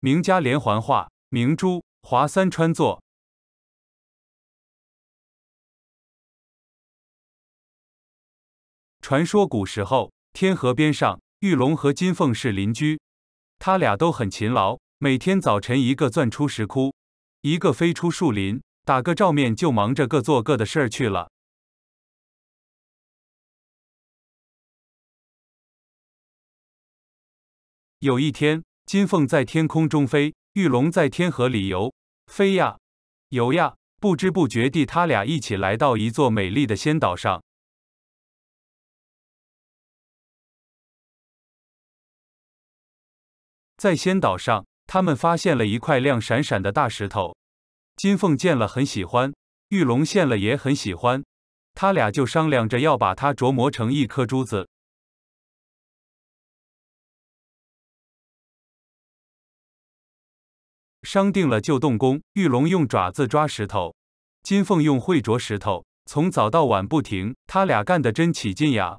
名家连环画《明珠》华三川作。传说古时候，天河边上，玉龙和金凤是邻居，他俩都很勤劳，每天早晨，一个钻出石窟，一个飞出树林，打个照面就忙着各做各的事儿去了。有一天。金凤在天空中飞，玉龙在天河里游，飞呀，游呀，不知不觉地，他俩一起来到一座美丽的仙岛上。在仙岛上，他们发现了一块亮闪闪的大石头，金凤见了很喜欢，玉龙见了也很喜欢，他俩就商量着要把它琢磨成一颗珠子。商定了就动工。玉龙用爪子抓石头，金凤用喙啄石头，从早到晚不停。他俩干得真起劲呀！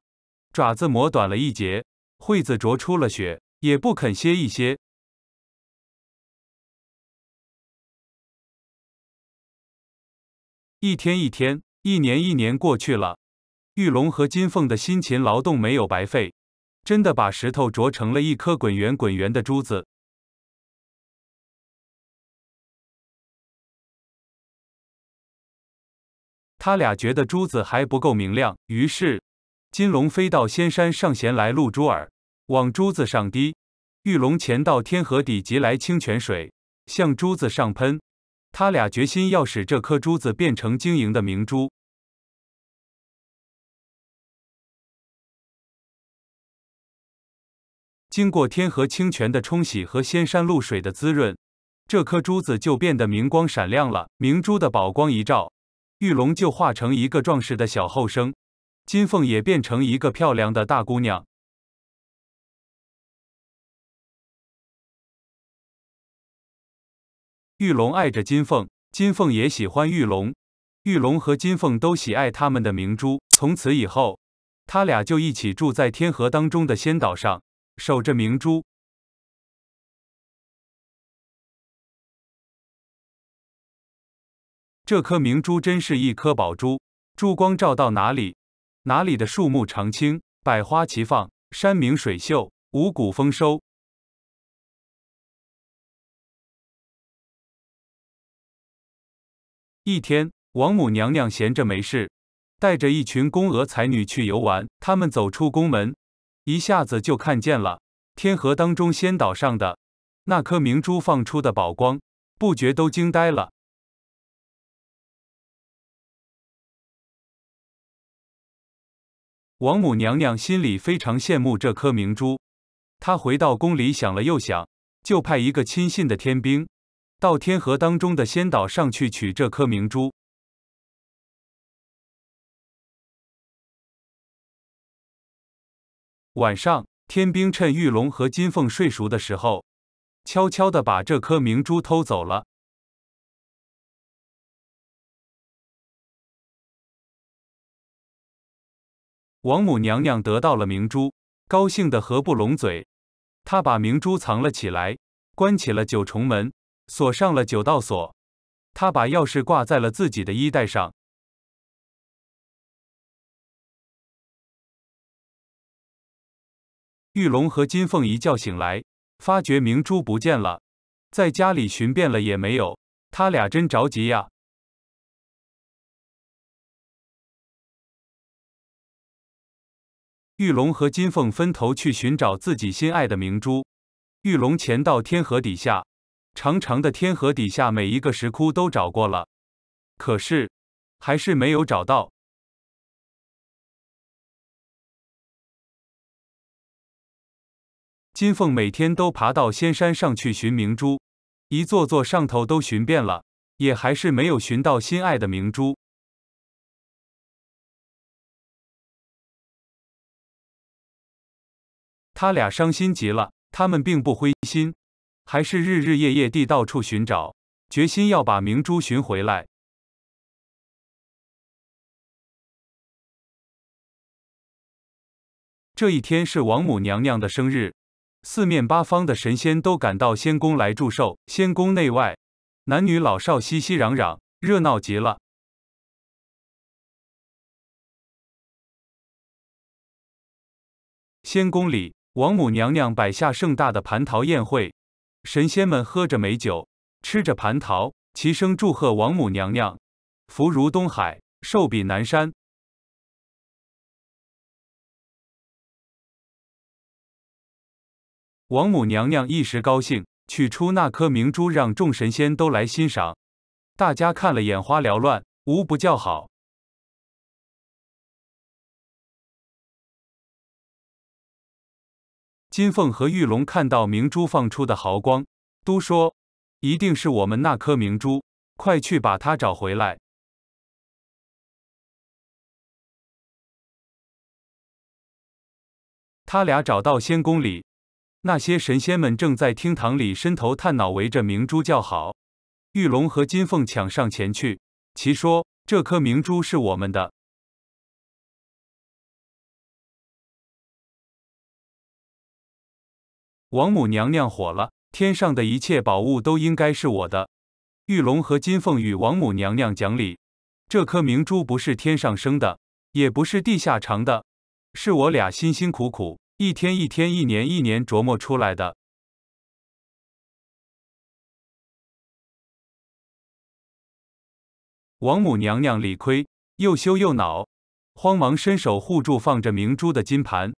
爪子磨短了一截，喙子啄出了血，也不肯歇一歇。一天一天，一年一年过去了，玉龙和金凤的辛勤劳动没有白费，真的把石头啄成了一颗滚圆滚圆的珠子。他俩觉得珠子还不够明亮，于是金龙飞到仙山上衔来露珠儿，往珠子上滴；玉龙潜到天河底汲来清泉水，向珠子上喷。他俩决心要使这颗珠子变成晶莹的明珠。经过天河清泉的冲洗和仙山露水的滋润，这颗珠子就变得明光闪亮了。明珠的宝光一照。玉龙就化成一个壮实的小后生，金凤也变成一个漂亮的大姑娘。玉龙爱着金凤，金凤也喜欢玉龙。玉龙和金凤都喜爱他们的明珠。从此以后，他俩就一起住在天河当中的仙岛上，守着明珠。这颗明珠真是一颗宝珠，珠光照到哪里，哪里的树木常青，百花齐放，山明水秀，五谷丰收。一天，王母娘娘闲着没事，带着一群宫娥才女去游玩。他们走出宫门，一下子就看见了天河当中仙岛上的那颗明珠放出的宝光，不觉都惊呆了。王母娘娘心里非常羡慕这颗明珠，她回到宫里想了又想，就派一个亲信的天兵到天河当中的仙岛上去取这颗明珠。晚上，天兵趁玉龙和金凤睡熟的时候，悄悄地把这颗明珠偷走了。王母娘娘得到了明珠，高兴得合不拢嘴。她把明珠藏了起来，关起了九重门，锁上了九道锁。她把钥匙挂在了自己的衣带上。玉龙和金凤一觉醒来，发觉明珠不见了，在家里寻遍了也没有，他俩真着急呀。玉龙和金凤分头去寻找自己心爱的明珠。玉龙潜到天河底下，长长的天河底下，每一个石窟都找过了，可是还是没有找到。金凤每天都爬到仙山上去寻明珠，一座座上头都寻遍了，也还是没有寻到心爱的明珠。他俩伤心极了，他们并不灰心，还是日日夜夜地到处寻找，决心要把明珠寻回来。这一天是王母娘娘的生日，四面八方的神仙都赶到仙宫来祝寿，仙宫内外，男女老少熙熙攘攘，热闹极了。仙宫里。王母娘娘摆下盛大的蟠桃宴会，神仙们喝着美酒，吃着蟠桃，齐声祝贺王母娘娘：“福如东海，寿比南山。”王母娘娘一时高兴，取出那颗明珠，让众神仙都来欣赏。大家看了眼花缭乱，无不叫好。金凤和玉龙看到明珠放出的毫光，都说：“一定是我们那颗明珠，快去把它找回来。”他俩找到仙宫里，那些神仙们正在厅堂里伸头探脑，围着明珠叫好。玉龙和金凤抢上前去，其说：“这颗明珠是我们的。”王母娘娘火了，天上的一切宝物都应该是我的。玉龙和金凤与王母娘娘讲理：这颗明珠不是天上生的，也不是地下长的，是我俩辛辛苦苦一天一天、一年一年琢磨出来的。王母娘娘理亏，又羞又恼，慌忙伸手护住放着明珠的金盘。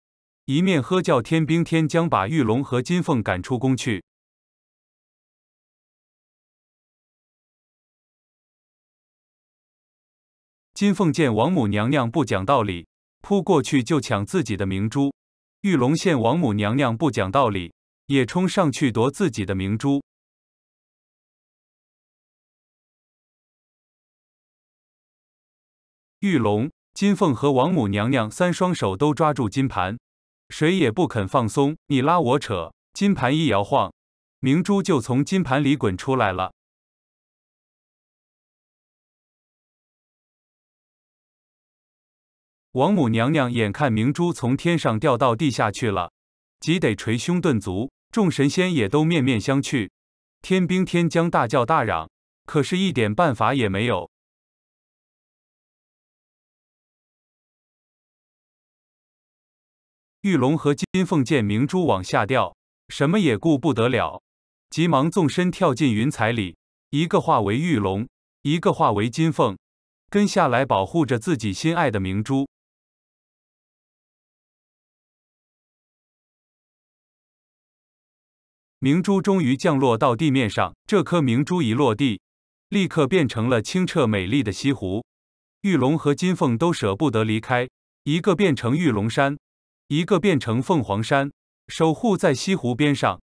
一面喝叫天兵天将把玉龙和金凤赶出宫去。金凤见王母娘娘不讲道理，扑过去就抢自己的明珠；玉龙见王母娘娘不讲道理，也冲上去夺自己的明珠。玉龙、金凤和王母娘娘三双手都抓住金盘。谁也不肯放松，你拉我扯，金盘一摇晃，明珠就从金盘里滚出来了。王母娘娘眼看明珠从天上掉到地下去了，急得捶胸顿足，众神仙也都面面相觑，天兵天将大叫大嚷，可是一点办法也没有。玉龙和金凤见明珠往下掉，什么也顾不得了，急忙纵身跳进云彩里，一个化为玉龙，一个化为金凤，跟下来保护着自己心爱的明珠。明珠终于降落到地面上，这颗明珠一落地，立刻变成了清澈美丽的西湖。玉龙和金凤都舍不得离开，一个变成玉龙山。一个变成凤凰山，守护在西湖边上。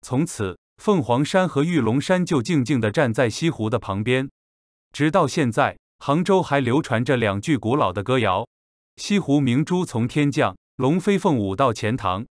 从此，凤凰山和玉龙山就静静地站在西湖的旁边，直到现在，杭州还流传着两句古老的歌谣：“西湖明珠从天降，龙飞凤舞到钱塘。”